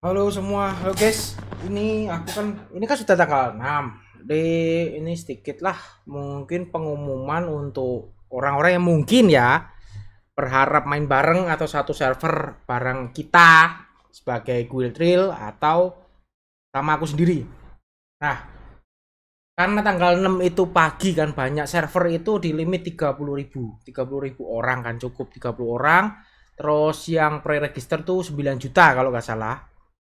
Halo semua, halo guys. Ini aku kan ini kan sudah tanggal 6. di ini sedikit lah mungkin pengumuman untuk orang-orang yang mungkin ya berharap main bareng atau satu server bareng kita sebagai guild trail atau sama aku sendiri. Nah, karena tanggal 6 itu pagi kan banyak server itu di limit 30.000. 30.000 orang kan cukup 30 orang. Terus yang pre-register tuh 9 juta kalau nggak salah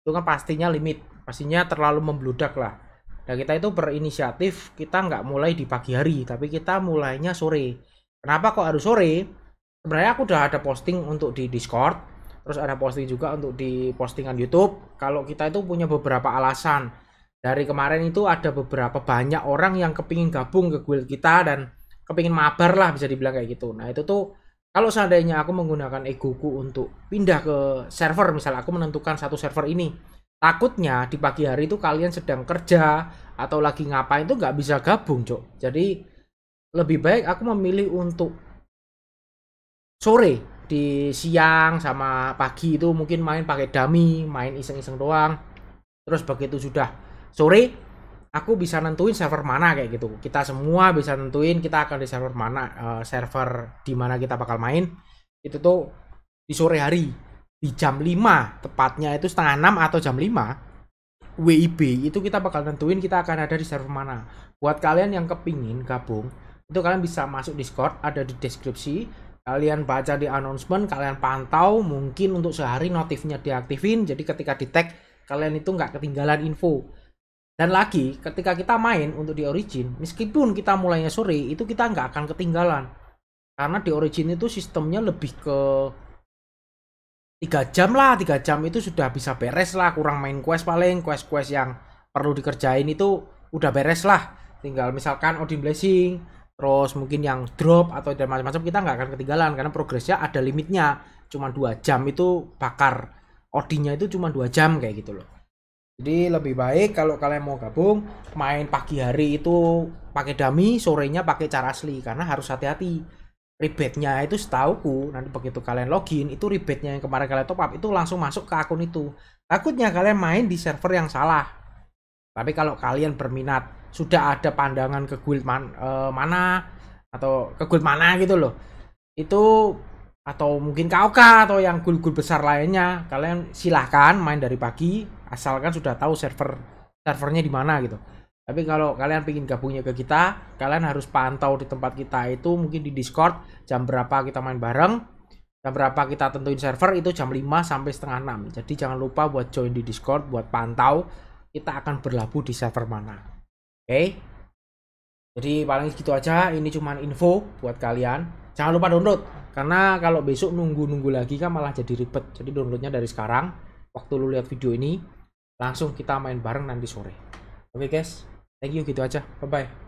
itu kan pastinya limit pastinya terlalu membludak lah nah kita itu berinisiatif kita nggak mulai di pagi hari tapi kita mulainya sore kenapa kok harus sore sebenarnya aku udah ada posting untuk di discord terus ada posting juga untuk di postingan youtube kalau kita itu punya beberapa alasan dari kemarin itu ada beberapa banyak orang yang kepingin gabung ke guild kita dan kepingin mabar lah bisa dibilang kayak gitu nah itu tuh kalau seandainya aku menggunakan egoku untuk pindah ke server misalnya aku menentukan satu server ini takutnya di pagi hari itu kalian sedang kerja atau lagi ngapain itu nggak bisa gabung cok jadi lebih baik aku memilih untuk sore di siang sama pagi itu mungkin main pakai dami main iseng-iseng doang terus begitu sudah sore aku bisa nentuin server mana kayak gitu. Kita semua bisa nentuin kita akan di server mana, uh, server di mana kita bakal main. Itu tuh di sore hari di jam 5 tepatnya itu setengah 6 atau jam 5 WIB itu kita bakal nentuin kita akan ada di server mana. Buat kalian yang kepingin gabung, itu kalian bisa masuk Discord, ada di deskripsi. Kalian baca di announcement, kalian pantau, mungkin untuk sehari notifnya diaktifin. Jadi ketika di tag, kalian itu nggak ketinggalan info dan lagi, ketika kita main untuk di origin, meskipun kita mulainya sore, itu kita nggak akan ketinggalan. Karena di origin itu sistemnya lebih ke 3 jam lah, 3 jam itu sudah bisa beres lah, kurang main quest paling, quest-quest yang perlu dikerjain itu udah beres lah. Tinggal misalkan Odin Blessing, terus mungkin yang drop atau dan macam-macam kita nggak akan ketinggalan karena progresnya ada limitnya, cuma 2 jam itu bakar. Odinnya itu cuma 2 jam kayak gitu loh jadi lebih baik kalau kalian mau gabung main pagi hari itu pakai dami sorenya pakai cara asli karena harus hati-hati. ribetnya itu setauku nanti begitu kalian login itu ribetnya yang kemarin kalian top up itu langsung masuk ke akun itu. Takutnya kalian main di server yang salah. Tapi kalau kalian berminat sudah ada pandangan ke guild man, e, mana atau ke guild mana gitu loh. Itu atau mungkin Kauka atau yang guild-guild besar lainnya, kalian silahkan main dari pagi asalkan sudah tahu server servernya di mana gitu tapi kalau kalian pingin gabungnya ke kita kalian harus pantau di tempat kita itu mungkin di Discord jam berapa kita main bareng jam berapa kita tentuin server itu jam 5 sampai setengah 6 jadi jangan lupa buat join di Discord buat pantau kita akan berlabuh di server mana oke okay? jadi paling segitu aja ini cuman info buat kalian jangan lupa download karena kalau besok nunggu-nunggu lagi kan malah jadi ribet jadi downloadnya dari sekarang waktu lu lihat video ini langsung kita main bareng nanti sore oke okay, guys thank you gitu aja bye bye